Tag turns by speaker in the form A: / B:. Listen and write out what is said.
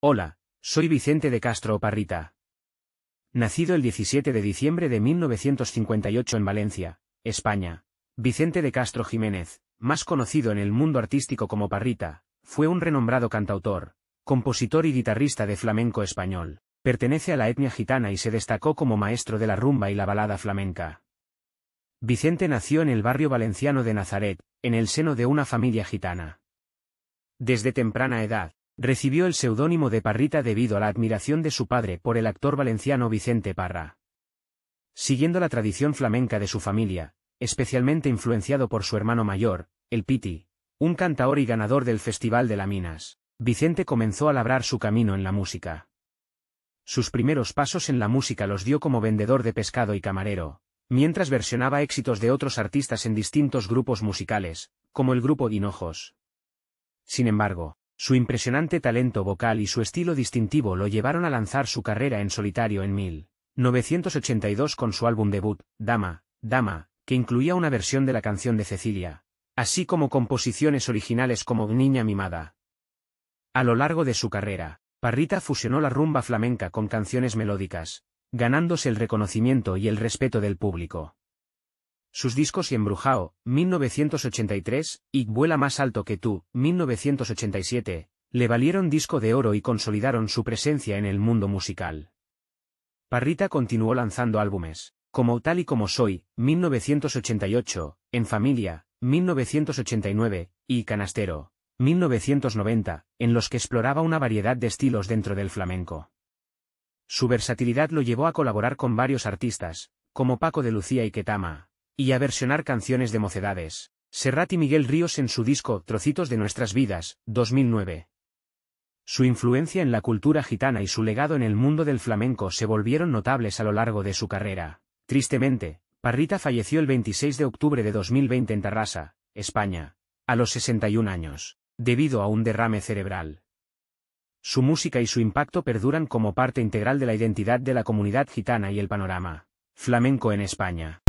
A: Hola, soy Vicente de Castro Parrita. Nacido el 17 de diciembre de 1958 en Valencia, España, Vicente de Castro Jiménez, más conocido en el mundo artístico como Parrita, fue un renombrado cantautor, compositor y guitarrista de flamenco español. Pertenece a la etnia gitana y se destacó como maestro de la rumba y la balada flamenca. Vicente nació en el barrio valenciano de Nazaret, en el seno de una familia gitana. Desde temprana edad, Recibió el seudónimo de Parrita debido a la admiración de su padre por el actor valenciano Vicente Parra. Siguiendo la tradición flamenca de su familia, especialmente influenciado por su hermano mayor, el Piti, un cantaor y ganador del Festival de la Minas, Vicente comenzó a labrar su camino en la música. Sus primeros pasos en la música los dio como vendedor de pescado y camarero, mientras versionaba éxitos de otros artistas en distintos grupos musicales, como el grupo Hinojos. Sin embargo, su impresionante talento vocal y su estilo distintivo lo llevaron a lanzar su carrera en solitario en 1982 con su álbum debut, Dama, Dama, que incluía una versión de la canción de Cecilia, así como composiciones originales como Niña Mimada. A lo largo de su carrera, Parrita fusionó la rumba flamenca con canciones melódicas, ganándose el reconocimiento y el respeto del público. Sus discos y Embrujao, 1983, y Vuela más alto que tú, 1987, le valieron disco de oro y consolidaron su presencia en el mundo musical. Parrita continuó lanzando álbumes, como Tal y como soy, 1988, En familia, 1989, y Canastero, 1990, en los que exploraba una variedad de estilos dentro del flamenco. Su versatilidad lo llevó a colaborar con varios artistas, como Paco de Lucía y Ketama, y a versionar canciones de mocedades. Serrat y Miguel Ríos en su disco Trocitos de Nuestras Vidas, 2009. Su influencia en la cultura gitana y su legado en el mundo del flamenco se volvieron notables a lo largo de su carrera. Tristemente, Parrita falleció el 26 de octubre de 2020 en Tarrasa, España, a los 61 años, debido a un derrame cerebral. Su música y su impacto perduran como parte integral de la identidad de la comunidad gitana y el panorama flamenco en España.